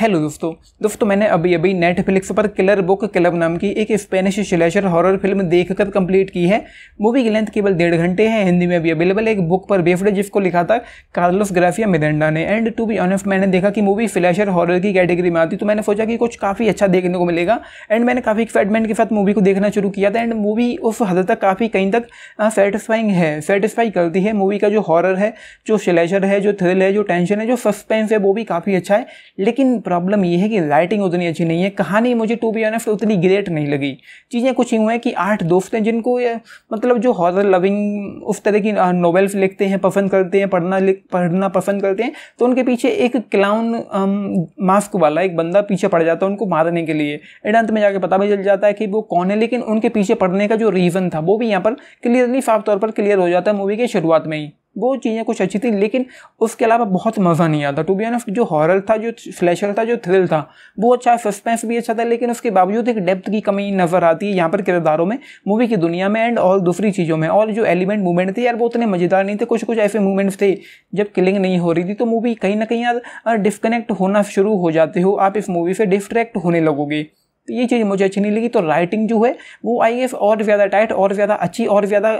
hello दोस्तों दोस्तों मैंने अभी अभी नेटफ्लिक्स पर किलर बुक क्लब नाम की एक स्पेनिश स्लेशर हॉरर फिल्म देखकर कंप्लीट की है मूवी की लेंथ केवल डेढ़ घंटे है हिंदी में अभी अवेलेबल एक बुक पर बेफड जिसको लिखा था कार्लोस ग्राफिया मिदेंडा ने एंड टू बी ऑनेस्ट मैंने देखा कि मूवी स्लेशर हॉरर की कैटेगरी में आती तो मैंने सोचा कि कुछ काफ़ी अच्छा देखने को मिलेगा एंड मैंने काफ़ी एक्साइटमेंट के साथ मूवी को देखना शुरू किया था एंड मूवी उस हद तक काफ़ी कहीं तक सेटिस्फाइंग है सेटिस्फाई करती है मूवी का जो हॉरर है जो स्लेशर है जो थ्रिल है जो टेंशन है जो सस्पेंस है वो भी काफ़ी अच्छा है लेकिन प्रॉब्लम ये है कि राइटिंग उतनी अच्छी नहीं है कहानी मुझे टू बी ऑनेस्ट उतनी ग्रेट नहीं लगी चीज़ें कुछ यूँ हैं कि आठ दोस्त हैं जिनको ये मतलब जो हॉरर लविंग उस तरह की नॉवेल्स लिखते हैं पसंद करते हैं पढ़ना पढ़ना पसंद करते हैं तो उनके पीछे एक क्लाउन मास्क वाला एक बंदा पीछे पड़ जाता है उनको मारने के लिए एंड अंत में जाके पता भी चल जाता है कि वो कौन है लेकिन उनके पीछे पढ़ने का जो रीज़न था वो भी यहाँ पर क्लियरली साफ तौर पर क्लियर हो जाता है मूवी के शुरुआत में ही वो चीज़ें कुछ अच्छी थी लेकिन उसके अलावा बहुत मज़ा नहीं आता टू बी एनफ जो हॉरर था जो फ्लैशर था जो थ्रिल था वो अच्छा सस्पेंस भी अच्छा था लेकिन उसके बावजूद एक डेप्थ की कमी नज़र आती है यहाँ पर किरदारों में मूवी की दुनिया में एंड और दूसरी चीज़ों में और जो एलिमेंट मूवमेंट थे यार वो उतने मज़ेदार नहीं थे कुछ कुछ ऐसे मूवमेंट्स थे जब किलिंग नहीं हो रही थी तो मूवी कहीं ना कहीं यार डिस्कनेक्ट होना शुरू हो जाते हो आप इस मूवी से डिस्ट्रैक्ट होने लगोगे तो ये चीज़ मुझे अच्छी नहीं लगी तो राइटिंग जो है वो आई एस और ज़्यादा टाइट और ज़्यादा अच्छी और ज़्यादा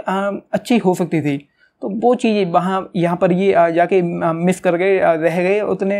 अच्छी हो सकती थी तो वो चीज़ वहाँ यहाँ पर ये जाके मिस कर गए रह गए उतने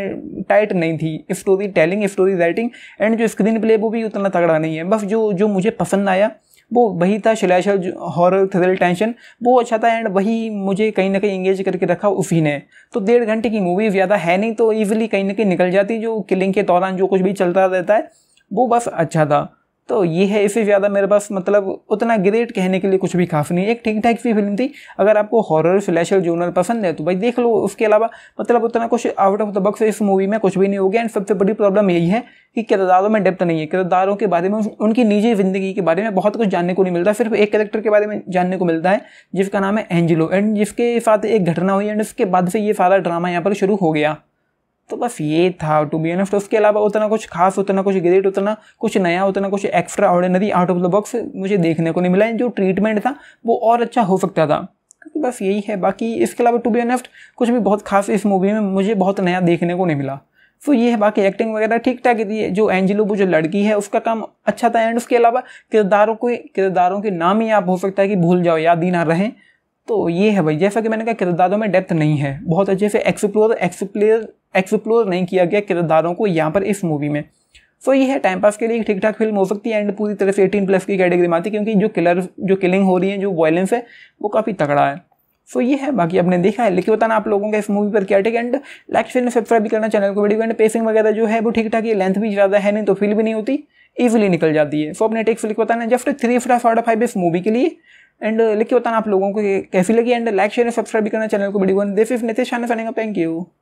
टाइट नहीं थी storytelling story writing and जो स्क्रीन प्ले वो भी उतना तगड़ा नहीं है बस जो जो मुझे पसंद आया वो वही था स्लैशर हॉरर थ्रिल टेंशन वो अच्छा था एंड वही मुझे कहीं ना कहीं इंगेज करके रखा उसी ने तो डेढ़ घंटे की मूवी ज़्यादा है नहीं तो ईजिली कहीं ना कहीं निकल जाती जो किलिंग के दौरान जो कुछ भी चलता रहता है वो बस अच्छा था तो ये है इससे ज़्यादा मेरे पास मतलब उतना ग्रेट कहने के लिए कुछ भी खास नहीं एक ठीक ठाक सी फिल्म थी अगर आपको हॉरर स्लैशर जूनर पसंद है तो भाई देख लो उसके अलावा मतलब उतना कुछ आउट ऑफ द बक्स इस मूवी में कुछ भी नहीं हो गया एंड सबसे बड़ी प्रॉब्लम यही है कि किरदारों में डेप्थ नहीं है किरदारों के बारे में उनकी निजी ज़िंदगी के बारे में बहुत कुछ जानने को नहीं मिलता सिर्फ एक करेक्टर के बारे में जानने को मिलता है जिसका नाम है एंजिलो एंड जिसके साथ एक घटना हुई एंड उसके बाद से ये सारा ड्रामा यहाँ पर शुरू हो गया तो बस ये था टू बी एनफ उसके अलावा उतना कुछ खास उतना कुछ ग्रेट उतना कुछ नया उतना कुछ extraordinary out of the box मुझे देखने को नहीं मिला जो ट्रीटमेंट था वो और अच्छा हो सकता था तो बस यही है बाकी इसके अलावा टू बी ऑनेस्ट कुछ भी बहुत खास इस मूवी में मुझे बहुत नया देखने को नहीं मिला सो तो ये है बाकी एक्टिंग वगैरह ठीक ठाक थी जो एंजिलो वो जो लड़की है उसका काम अच्छा था एंड उसके अलावा किरदारों को किरदारों के नाम ही आप हो सकता है कि भूल जाओ याद ही ना रहें तो ये है भाई जैसा कि मैंने कहा किरदारों में डेप्थ नहीं है बहुत अच्छे से एक्सप्लोर एक्सप्लेयर एक्सप्लोर नहीं किया गया किरदारों को यहाँ पर इस मूवी में सो so, ये है टाइम पास के लिए ठीक ठाक फिल्म हो सकती है एंड पूरी तरह से एटीन प्लस की कैटेगरी में आती है क्योंकि जो किलर जो किलिंग हो रही है जो वॉयलेंस है वो काफ़ी तगड़ा है सो so, ये है बाकी आपने देखा है लेकिन बताना आप लोगों का इस मूवी पर क्या take and like film subscribe भी करना चैनल को वीडियो एंड पेसिंग वगैरह जो है वो ठीक ठाक है लेंथ भी ज़्यादा है नहीं तो फील भी नहीं होती ईजिली निकल जाती है सो so, अपने टेक्स लिख बताना जस्ट थ्री फ्रा फाइव इस मूवी के लिए एंड लिख के बताना आप लोगों को कैसी लगी एंड लाइक शेयर सब्सक्राइब भी करना चैनल को बड़ी वन this is Nitesh thank you